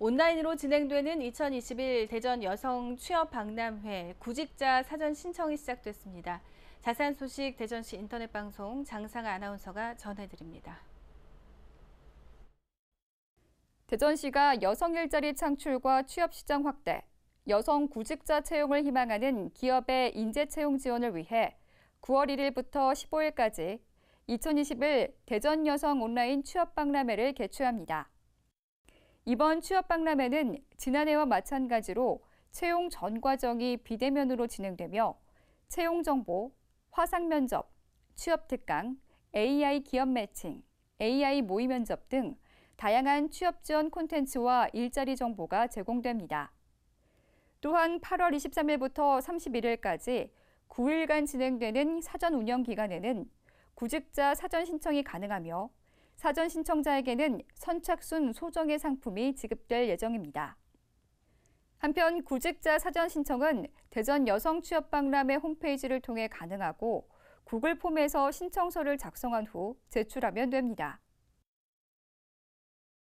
온라인으로 진행되는 2021 대전 여성 취업 박람회 구직자 사전 신청이 시작됐습니다. 자세한 소식 대전시 인터넷 방송 장상아 아나운서가 전해드립니다. 대전시가 여성 일자리 창출과 취업 시장 확대, 여성 구직자 채용을 희망하는 기업의 인재 채용 지원을 위해 9월 1일부터 15일까지 2021 대전 여성 온라인 취업 박람회를 개최합니다. 이번 취업박람회는 지난해와 마찬가지로 채용 전 과정이 비대면으로 진행되며 채용 정보, 화상 면접, 취업 특강, AI 기업 매칭, AI 모의 면접 등 다양한 취업 지원 콘텐츠와 일자리 정보가 제공됩니다. 또한 8월 23일부터 31일까지 9일간 진행되는 사전 운영 기간에는 구직자 사전 신청이 가능하며 사전 신청자에게는 선착순 소정의 상품이 지급될 예정입니다. 한편 구직자 사전 신청은 대전 여성 취업 박람회 홈페이지를 통해 가능하고 구글 폼에서 신청서를 작성한 후 제출하면 됩니다.